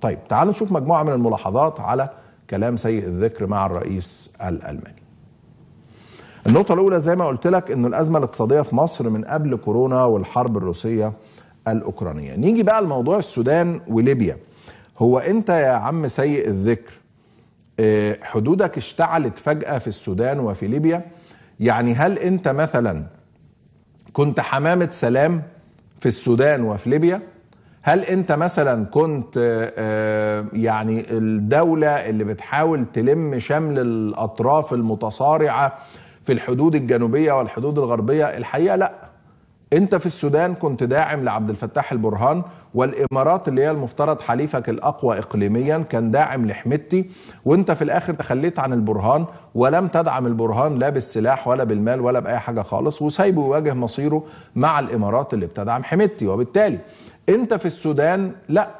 طيب تعالوا نشوف مجموعة من الملاحظات على كلام سيء الذكر مع الرئيس الألماني النقطة الأولى زي ما قلت لك أن الأزمة الاقتصادية في مصر من قبل كورونا والحرب الروسية الأوكرانية نيجي بقى لموضوع السودان وليبيا هو أنت يا عم سيء الذكر آه، حدودك اشتعلت فجأة في السودان وفي ليبيا يعني هل أنت مثلا كنت حمامة سلام في السودان وفي ليبيا هل انت مثلا كنت آه، آه، يعني الدولة اللي بتحاول تلم شمل الأطراف المتصارعة في الحدود الجنوبية والحدود الغربية الحقيقة لا انت في السودان كنت داعم لعبد الفتاح البرهان والامارات اللي هي المفترض حليفك الاقوى اقليميا كان داعم لحمتي وانت في الاخر تخليت عن البرهان ولم تدعم البرهان لا بالسلاح ولا بالمال ولا باي حاجه خالص وسايبه يواجه مصيره مع الامارات اللي بتدعم حمتي وبالتالي انت في السودان لا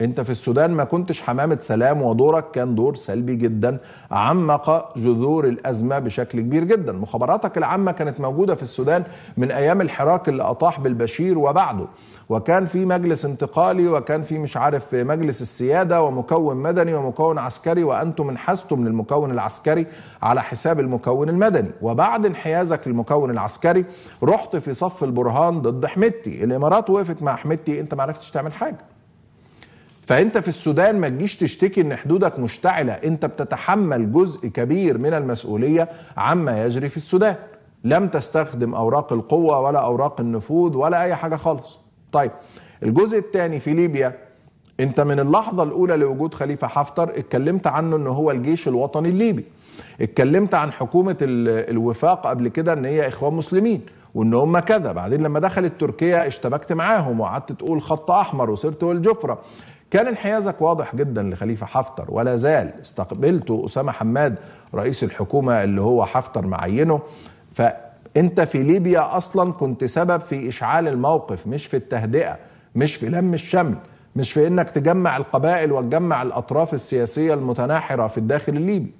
انت في السودان ما كنتش حمامه سلام ودورك كان دور سلبي جدا عمق جذور الازمه بشكل كبير جدا مخابراتك العامه كانت موجوده في السودان من ايام الحراك اللي اطاح بالبشير وبعده وكان في مجلس انتقالي وكان في مش عارف مجلس السياده ومكون مدني ومكون عسكري وانتم انحازتم للمكون العسكري على حساب المكون المدني وبعد انحيازك للمكون العسكري رحت في صف البرهان ضد حميدتي الامارات وقفت مع حميدتي انت ما عرفتش تعمل حاجه فانت في السودان ما تجيش تشتكي ان حدودك مشتعله انت بتتحمل جزء كبير من المسؤوليه عما يجري في السودان لم تستخدم اوراق القوه ولا اوراق النفوذ ولا اي حاجه خالص طيب الجزء الثاني في ليبيا انت من اللحظه الاولى لوجود خليفه حفتر اتكلمت عنه ان هو الجيش الوطني الليبي اتكلمت عن حكومه الوفاق قبل كده ان هي اخوان مسلمين وان هم كذا بعدين لما دخلت تركيا اشتبكت معاهم وقعدت تقول خط احمر وسرت والجفره كان انحيازك واضح جدا لخليفه حفتر ولا زال استقبلته اسامه حماد رئيس الحكومه اللي هو حفتر معينه فانت في ليبيا اصلا كنت سبب في اشعال الموقف مش في التهدئه مش في لم الشمل مش في انك تجمع القبائل وتجمع الاطراف السياسيه المتناحره في الداخل الليبي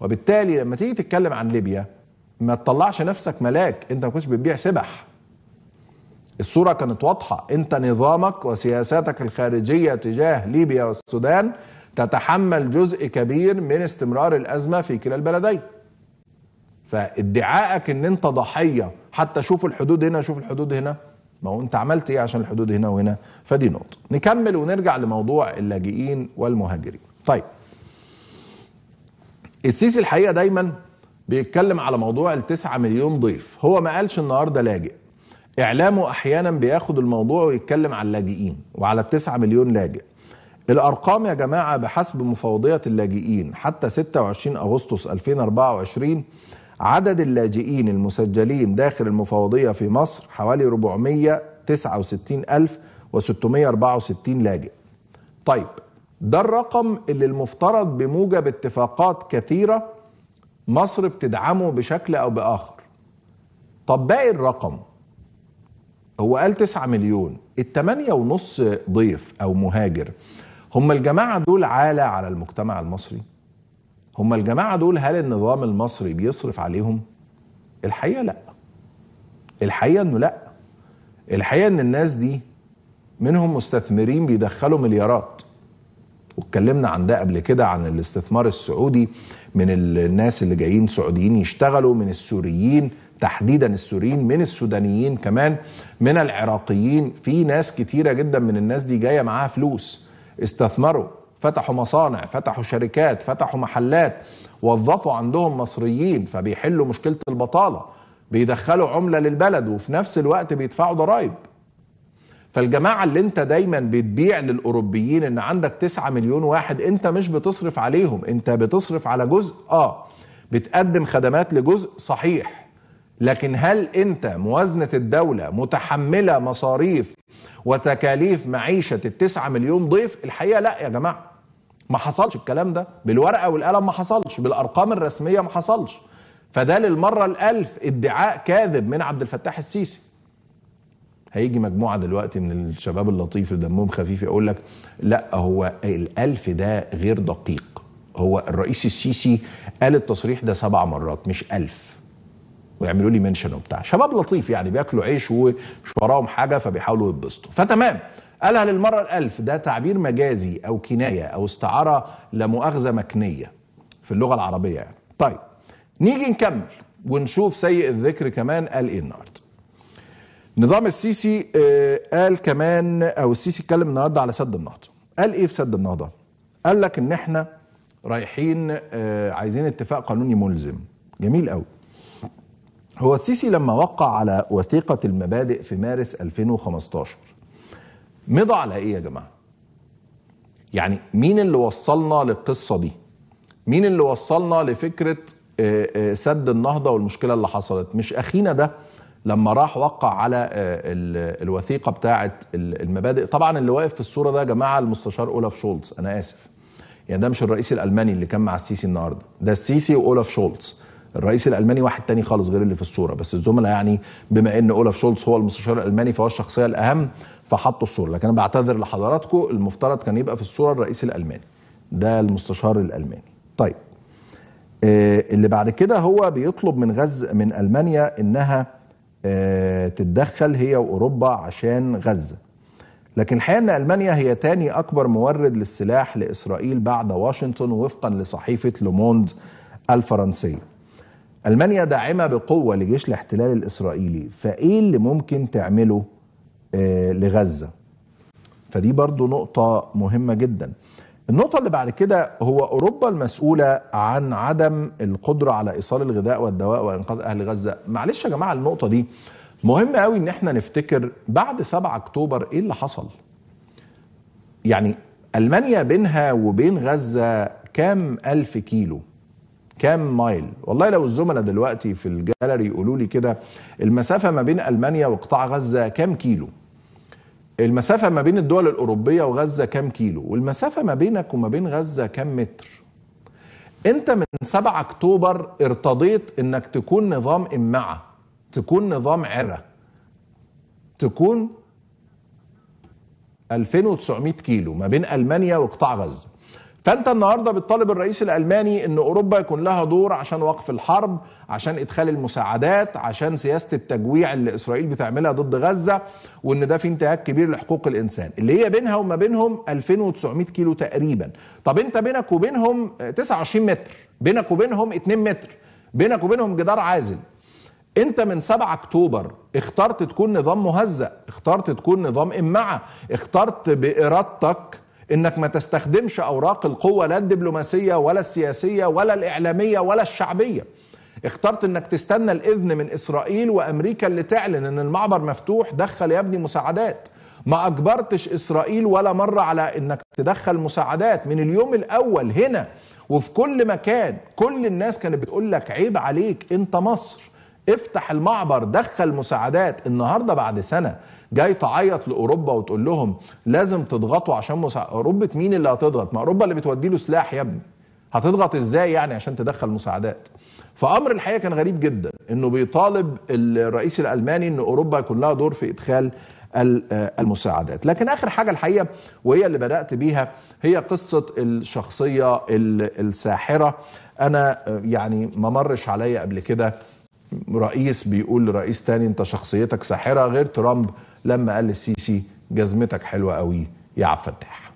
وبالتالي لما تيجي تتكلم عن ليبيا ما تطلعش نفسك ملاك انت ما كنتش بتبيع سبح الصورة كانت واضحة أنت نظامك وسياساتك الخارجية تجاه ليبيا والسودان تتحمل جزء كبير من استمرار الأزمة في كلا البلدين فادعائك ان انت ضحيه حتى شوف الحدود هنا شوف الحدود هنا ما هو انت عملت ايه عشان الحدود هنا وهنا فدي نقطه نكمل ونرجع لموضوع اللاجئين والمهاجرين طيب السيسي الحقيقه دايما بيتكلم على موضوع التسعة مليون ضيف هو ما قالش النهارده لاجئ اعلامه احيانا بياخد الموضوع ويتكلم على اللاجئين وعلى التسعة مليون لاجئ الارقام يا جماعه بحسب مفوضيه اللاجئين حتى 26 اغسطس 2024 عدد اللاجئين المسجلين داخل المفوضيه في مصر حوالي 469664 لاجئ طيب ده الرقم اللي المفترض بموجب اتفاقات كثيره مصر بتدعمه بشكل او باخر طب باقي الرقم هو قال 9 مليون الثمانية ونص ضيف أو مهاجر هم الجماعة دول عالة على المجتمع المصري هم الجماعة دول هل النظام المصري بيصرف عليهم الحقيقة لا الحقيقة أنه لا الحقيقة أن الناس دي منهم مستثمرين بيدخلوا مليارات واتكلمنا عن ده قبل كده عن الاستثمار السعودي من الناس اللي جايين سعوديين يشتغلوا من السوريين تحديدا السوريين من السودانيين كمان من العراقيين في ناس كتيرة جدا من الناس دي جاية معاها فلوس استثمروا فتحوا مصانع فتحوا شركات فتحوا محلات وظفوا عندهم مصريين فبيحلوا مشكلة البطالة بيدخلوا عملة للبلد وفي نفس الوقت بيدفعوا ضرائب فالجماعة اللي انت دايما بتبيع للأوروبيين ان عندك 9 مليون واحد انت مش بتصرف عليهم انت بتصرف على جزء اه بتقدم خدمات لجزء صحيح لكن هل انت موازنه الدوله متحمله مصاريف وتكاليف معيشه التسعة مليون ضيف الحقيقه لا يا جماعه ما حصلش الكلام ده بالورقه والقلم ما حصلش بالارقام الرسميه ما حصلش فده للمره الالف ادعاء كاذب من عبد الفتاح السيسي هيجي مجموعة دلوقتي من الشباب اللطيف اللي دمهم خفيف يقول لك لا هو الألف ده غير دقيق هو الرئيس السيسي قال التصريح ده سبع مرات مش ألف ويعملوا لي منشن وبتاع شباب لطيف يعني بياكلوا عيش ومش وراهم حاجه فبيحاولوا يتبسطوا فتمام قالها للمره الالف ده تعبير مجازي او كنايه او استعاره لمؤاخذه مكنيه في اللغه العربيه يعني طيب نيجي نكمل ونشوف سيء الذكر كمان قال ايه النهارده نظام السيسي آه، قال كمان او السيسي اتكلم النهارده على سد النهضه قال ايه في سد النهضه قال لك ان احنا رايحين آه، عايزين اتفاق قانوني ملزم جميل قوي هو السيسي لما وقع على وثيقة المبادئ في مارس 2015 مضى على ايه يا جماعة؟ يعني مين اللي وصلنا للقصة دي؟ مين اللي وصلنا لفكرة آه، آه، سد النهضة والمشكلة اللي حصلت؟ مش أخينا ده لما راح وقع على آه، الوثيقة بتاعة المبادئ طبعا اللي واقف في الصورة ده يا جماعة المستشار أولاف شولتز أنا آسف يعني ده مش الرئيس الألماني اللي كان مع السيسي النهاردة ده السيسي وأولاف شولتز الرئيس الالماني واحد تاني خالص غير اللي في الصوره بس الزملاء يعني بما ان اولاف شولز هو المستشار الالماني فهو الشخصيه الاهم فحطوا الصوره لكن انا بعتذر لحضراتكم المفترض كان يبقى في الصوره الرئيس الالماني ده المستشار الالماني طيب آه، اللي بعد كده هو بيطلب من غز من المانيا انها آه، تتدخل هي واوروبا عشان غزه لكن الحقيقه ان المانيا هي تاني اكبر مورد للسلاح لاسرائيل بعد واشنطن وفقا لصحيفه لوموند الفرنسيه المانيا داعمه بقوه لجيش الاحتلال الاسرائيلي فايه اللي ممكن تعمله آه، لغزه فدي برضو نقطه مهمه جدا النقطة اللي بعد كده هو أوروبا المسؤولة عن عدم القدرة على إيصال الغذاء والدواء وإنقاذ أهل غزة معلش يا جماعة النقطة دي مهم قوي إن إحنا نفتكر بعد 7 أكتوبر إيه اللي حصل يعني ألمانيا بينها وبين غزة كام ألف كيلو كام مايل والله لو الزملاء دلوقتي في الجاليري يقولوا لي كده المسافه ما بين المانيا وقطاع غزه كام كيلو المسافة ما بين الدول الأوروبية وغزة كام كيلو والمسافة ما بينك وما بين غزة كام متر أنت من 7 أكتوبر ارتضيت أنك تكون نظام إمعة تكون نظام عرة تكون 2900 كيلو ما بين ألمانيا وقطاع غزة فانت النهارده بتطالب الرئيس الالماني ان اوروبا يكون لها دور عشان وقف الحرب عشان ادخال المساعدات عشان سياسه التجويع اللي اسرائيل بتعملها ضد غزه وان ده في انتهاك كبير لحقوق الانسان اللي هي بينها وما بينهم 2900 كيلو تقريبا طب انت بينك وبينهم 29 متر بينك وبينهم 2 متر بينك وبينهم جدار عازل انت من 7 اكتوبر اخترت تكون نظام مهزأ اخترت تكون نظام امعة اخترت بارادتك انك ما تستخدمش اوراق القوه لا الدبلوماسيه ولا السياسيه ولا الاعلاميه ولا الشعبيه اخترت انك تستنى الاذن من اسرائيل وامريكا اللي تعلن ان المعبر مفتوح دخل يا ابني مساعدات ما اجبرتش اسرائيل ولا مره على انك تدخل مساعدات من اليوم الاول هنا وفي كل مكان كل الناس كانت بتقول لك عيب عليك انت مصر افتح المعبر دخل مساعدات النهارده بعد سنه جاي تعيط لاوروبا وتقول لهم لازم تضغطوا عشان مسا... اوروبا مين اللي هتضغط؟ ما اوروبا اللي بتودي له سلاح يا ابني هتضغط ازاي يعني عشان تدخل مساعدات؟ فامر الحقيقه كان غريب جدا انه بيطالب الرئيس الالماني ان اوروبا يكون لها دور في ادخال آه، المساعدات لكن اخر حاجه الحقيقه وهي اللي بدات بيها هي قصه الشخصيه الساحره انا آه، يعني ما مرش عليا قبل كده رئيس بيقول لرئيس تاني انت شخصيتك ساحره غير ترامب لما قال للسيسي جزمتك حلوه قوي يا عبد الفتاح